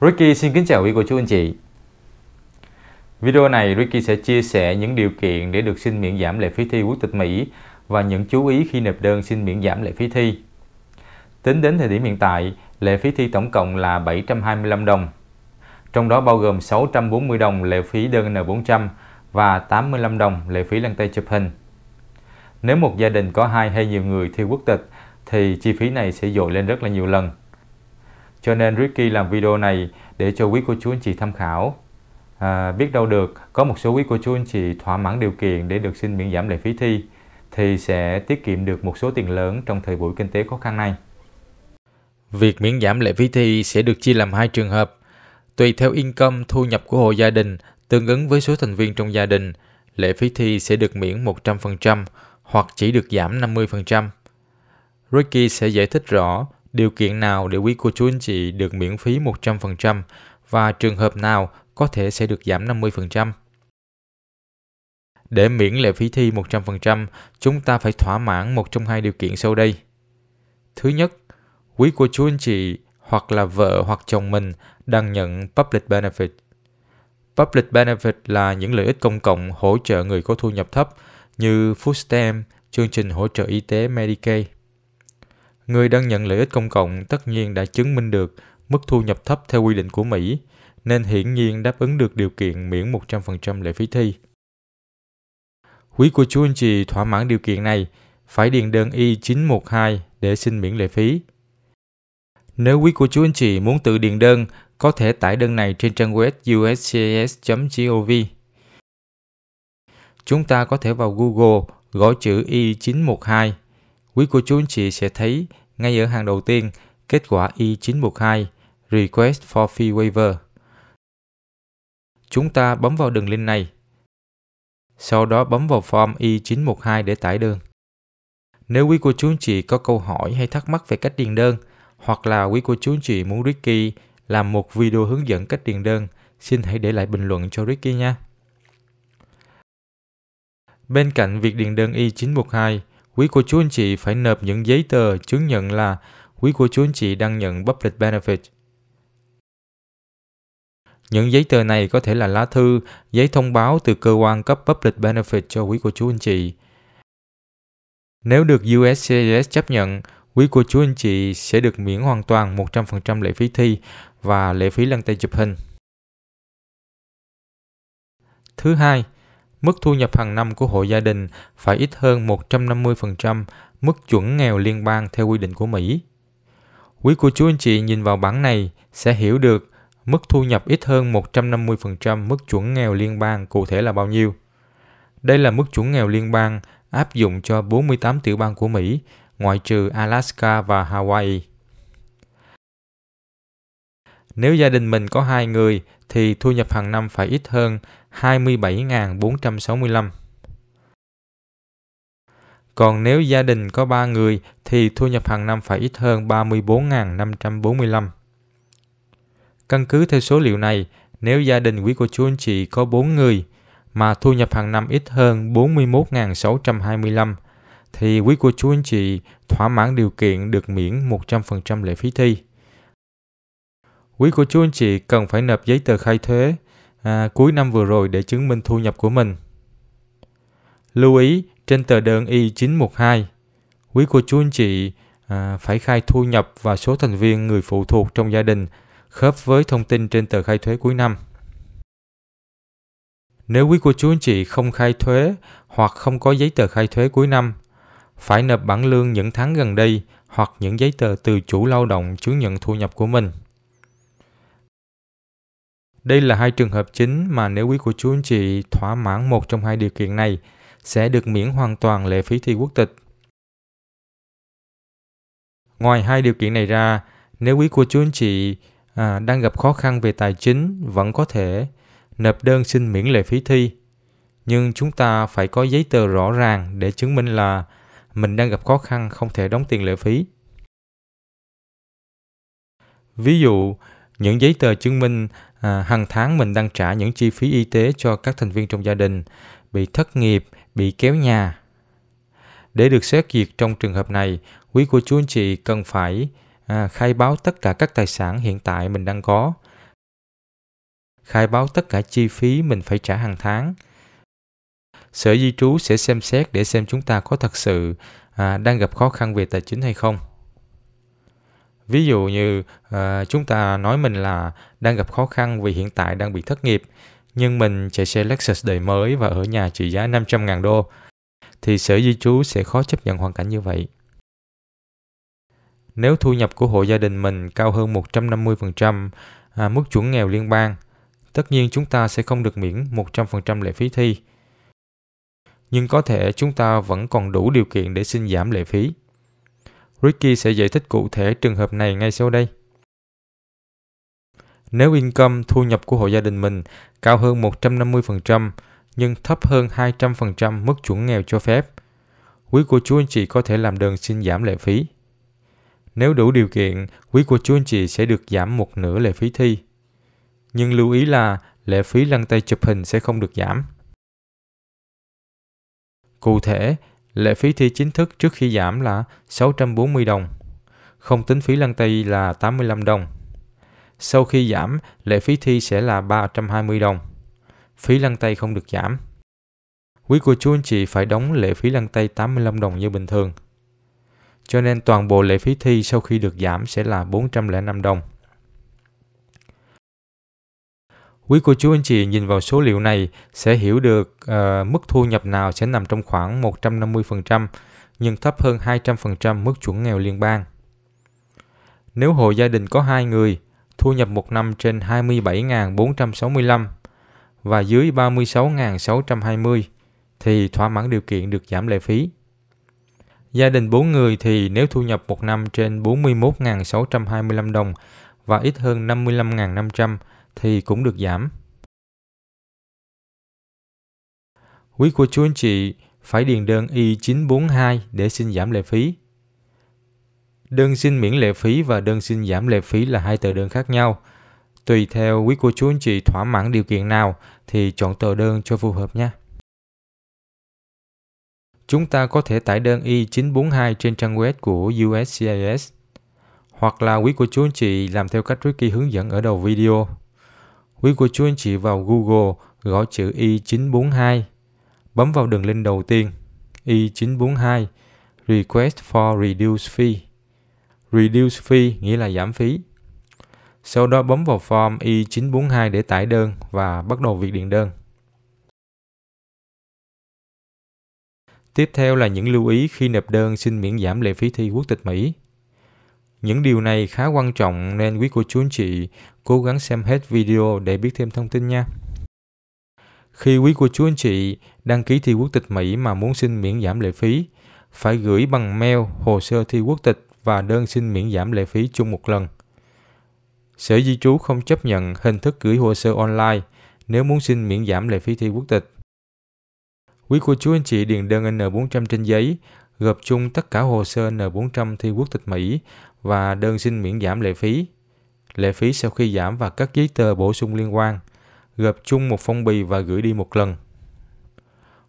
Ricky xin kính chào quý cô chú anh chị. Video này Ricky sẽ chia sẻ những điều kiện để được xin miễn giảm lệ phí thi quốc tịch Mỹ và những chú ý khi nộp đơn xin miễn giảm lệ phí thi. Tính đến thời điểm hiện tại, lệ phí thi tổng cộng là 725 đồng. Trong đó bao gồm 640 đồng lệ phí đơn N400 và 85 đồng lệ phí lăn tay chụp hình. Nếu một gia đình có hai hay nhiều người thi quốc tịch thì chi phí này sẽ dội lên rất là nhiều lần. Cho nên Ricky làm video này để cho quý cô chú anh chị tham khảo. À, biết đâu được, có một số quý cô chú anh chị thỏa mãn điều kiện để được xin miễn giảm lệ phí thi thì sẽ tiết kiệm được một số tiền lớn trong thời buổi kinh tế khó khăn này. Việc miễn giảm lệ phí thi sẽ được chia làm hai trường hợp. Tùy theo income thu nhập của hộ gia đình tương ứng với số thành viên trong gia đình, lệ phí thi sẽ được miễn 100% hoặc chỉ được giảm 50%. Ricky sẽ giải thích rõ điều kiện nào để quý cô chú anh chị được miễn phí 100% và trường hợp nào có thể sẽ được giảm 50%. Để miễn lệ phí thi 100%, chúng ta phải thỏa mãn một trong hai điều kiện sau đây. Thứ nhất, quý cô chú anh chị hoặc là vợ hoặc chồng mình đang nhận public benefit. Public benefit là những lợi ích công cộng hỗ trợ người có thu nhập thấp như food stamp, chương trình hỗ trợ y tế Medicaid người đang nhận lợi ích công cộng tất nhiên đã chứng minh được mức thu nhập thấp theo quy định của Mỹ, nên hiển nhiên đáp ứng được điều kiện miễn 100% lệ phí thi. Quý của chú anh chị thỏa mãn điều kiện này, phải điền đơn Y912 để xin miễn lệ phí. Nếu quý của chú anh chị muốn tự điền đơn, có thể tải đơn này trên trang web uscis.gov. Chúng ta có thể vào Google gõ chữ Y912 quý cô chú anh chị sẽ thấy ngay ở hàng đầu tiên kết quả Y912 Request for Fee Waiver. Chúng ta bấm vào đường link này. Sau đó bấm vào form Y912 để tải đơn. Nếu quý cô chú anh chị có câu hỏi hay thắc mắc về cách điền đơn, hoặc là quý cô chú anh chị muốn Ricky làm một video hướng dẫn cách điền đơn, xin hãy để lại bình luận cho Ricky nha. Bên cạnh việc điền đơn Y912, quý cô chú anh chị phải nộp những giấy tờ chứng nhận là quý cô chú anh chị đang nhận public benefit. Những giấy tờ này có thể là lá thư, giấy thông báo từ cơ quan cấp public benefit cho quý cô chú anh chị. Nếu được USCIS chấp nhận, quý cô chú anh chị sẽ được miễn hoàn toàn 100% lệ phí thi và lệ phí lăn tay chụp hình. Thứ hai, mức thu nhập hàng năm của hộ gia đình phải ít hơn 150% mức chuẩn nghèo liên bang theo quy định của Mỹ. Quý cô chú anh chị nhìn vào bảng này sẽ hiểu được mức thu nhập ít hơn 150% mức chuẩn nghèo liên bang cụ thể là bao nhiêu. Đây là mức chuẩn nghèo liên bang áp dụng cho 48 tiểu bang của Mỹ, ngoại trừ Alaska và Hawaii. Nếu gia đình mình có hai người thì thu nhập hàng năm phải ít hơn 27.465. Còn nếu gia đình có 3 người thì thu nhập hàng năm phải ít hơn 34.545. Căn cứ theo số liệu này, nếu gia đình quý cô chú anh chị có 4 người mà thu nhập hàng năm ít hơn 41.625 thì quý cô chú anh chị thỏa mãn điều kiện được miễn 100% lệ phí thi. Quý của chú anh chị cần phải nộp giấy tờ khai thuế à, cuối năm vừa rồi để chứng minh thu nhập của mình. Lưu ý trên tờ đơn Y912, quý của chú anh chị à, phải khai thu nhập và số thành viên người phụ thuộc trong gia đình khớp với thông tin trên tờ khai thuế cuối năm. Nếu quý của chú anh chị không khai thuế hoặc không có giấy tờ khai thuế cuối năm, phải nộp bản lương những tháng gần đây hoặc những giấy tờ từ chủ lao động chứng nhận thu nhập của mình. Đây là hai trường hợp chính mà nếu quý của chú anh chị thỏa mãn một trong hai điều kiện này, sẽ được miễn hoàn toàn lệ phí thi quốc tịch. Ngoài hai điều kiện này ra, nếu quý của chú anh chị à, đang gặp khó khăn về tài chính vẫn có thể nộp đơn xin miễn lệ phí thi. Nhưng chúng ta phải có giấy tờ rõ ràng để chứng minh là mình đang gặp khó khăn không thể đóng tiền lệ phí. Ví dụ, những giấy tờ chứng minh à, hàng tháng mình đang trả những chi phí y tế cho các thành viên trong gia đình bị thất nghiệp bị kéo nhà để được xét duyệt trong trường hợp này quý của chú anh chị cần phải à, khai báo tất cả các tài sản hiện tại mình đang có khai báo tất cả chi phí mình phải trả hàng tháng sở di trú sẽ xem xét để xem chúng ta có thật sự à, đang gặp khó khăn về tài chính hay không ví dụ như uh, chúng ta nói mình là đang gặp khó khăn vì hiện tại đang bị thất nghiệp nhưng mình chạy xe Lexus đời mới và ở nhà trị giá 500.000 đô thì sở di trú sẽ khó chấp nhận hoàn cảnh như vậy. Nếu thu nhập của hộ gia đình mình cao hơn 150% à, mức chuẩn nghèo liên bang, tất nhiên chúng ta sẽ không được miễn 100% lệ phí thi. Nhưng có thể chúng ta vẫn còn đủ điều kiện để xin giảm lệ phí. Ricky sẽ giải thích cụ thể trường hợp này ngay sau đây. Nếu income, thu nhập của hộ gia đình mình cao hơn 150% nhưng thấp hơn 200% mức chuẩn nghèo cho phép, quý cô chú anh chị có thể làm đơn xin giảm lệ phí. Nếu đủ điều kiện, quý cô chú anh chị sẽ được giảm một nửa lệ phí thi. Nhưng lưu ý là lệ phí lăn tay chụp hình sẽ không được giảm. Cụ thể, Lệ phí thi chính thức trước khi giảm là 640 đồng, không tính phí lăn tay là 85 đồng. Sau khi giảm, lệ phí thi sẽ là 320 đồng. Phí lăn tay không được giảm. Quý cô chú anh chị phải đóng lệ phí lăn tay 85 đồng như bình thường. Cho nên toàn bộ lệ phí thi sau khi được giảm sẽ là 405 đồng. Quý cô chú anh chị nhìn vào số liệu này sẽ hiểu được uh, mức thu nhập nào sẽ nằm trong khoảng 150% nhưng thấp hơn 200% mức chuẩn nghèo liên bang. Nếu hộ gia đình có 2 người, thu nhập một năm trên 27.465 và dưới 36.620 thì thỏa mãn điều kiện được giảm lệ phí. Gia đình 4 người thì nếu thu nhập một năm trên 41.625 đồng và ít hơn 55.500 thì cũng được giảm. Quý cô chú anh chị phải điền đơn Y942 để xin giảm lệ phí. Đơn xin miễn lệ phí và đơn xin giảm lệ phí là hai tờ đơn khác nhau. Tùy theo quý cô chú anh chị thỏa mãn điều kiện nào thì chọn tờ đơn cho phù hợp nhé. Chúng ta có thể tải đơn Y942 trên trang web của USCIS hoặc là quý cô chú anh chị làm theo cách Ricky hướng dẫn ở đầu video quý cô chú anh chị vào Google gõ chữ Y942, bấm vào đường link đầu tiên Y942 Request for Reduce Fee. Reduce Fee nghĩa là giảm phí. Sau đó bấm vào form Y942 để tải đơn và bắt đầu việc điện đơn. Tiếp theo là những lưu ý khi nộp đơn xin miễn giảm lệ phí thi quốc tịch Mỹ. Những điều này khá quan trọng nên quý cô chú anh chị Cố gắng xem hết video để biết thêm thông tin nha. Khi quý cô chú anh chị đăng ký thi quốc tịch Mỹ mà muốn xin miễn giảm lệ phí, phải gửi bằng mail hồ sơ thi quốc tịch và đơn xin miễn giảm lệ phí chung một lần. Sở di trú không chấp nhận hình thức gửi hồ sơ online nếu muốn xin miễn giảm lệ phí thi quốc tịch. Quý cô chú anh chị điền đơn N400 trên giấy, gộp chung tất cả hồ sơ N400 thi quốc tịch Mỹ và đơn xin miễn giảm lệ phí lệ phí sau khi giảm và các giấy tờ bổ sung liên quan, gộp chung một phong bì và gửi đi một lần.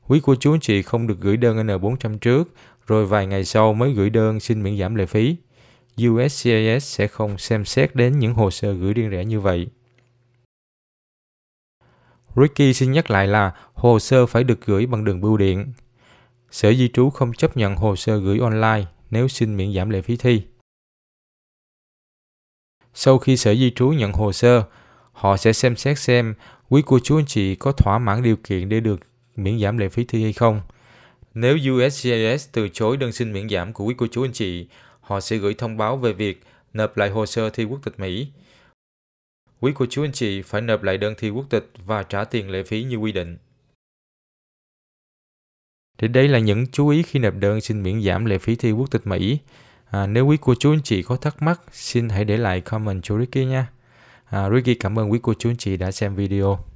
Quý cô chú anh chị không được gửi đơn N400 trước, rồi vài ngày sau mới gửi đơn xin miễn giảm lệ phí. USCIS sẽ không xem xét đến những hồ sơ gửi riêng rẽ như vậy. Ricky xin nhắc lại là hồ sơ phải được gửi bằng đường bưu điện. Sở di trú không chấp nhận hồ sơ gửi online nếu xin miễn giảm lệ phí thi. Sau khi sở di trú nhận hồ sơ, họ sẽ xem xét xem quý cô chú anh chị có thỏa mãn điều kiện để được miễn giảm lệ phí thi hay không. Nếu USCIS từ chối đơn xin miễn giảm của quý cô chú anh chị, họ sẽ gửi thông báo về việc nộp lại hồ sơ thi quốc tịch Mỹ. Quý cô chú anh chị phải nộp lại đơn thi quốc tịch và trả tiền lệ phí như quy định. Thì đây là những chú ý khi nộp đơn xin miễn giảm lệ phí thi quốc tịch Mỹ. À, nếu quý cô chú anh chị có thắc mắc, xin hãy để lại comment cho Ricky nha. À, Ricky cảm ơn quý cô chú anh chị đã xem video.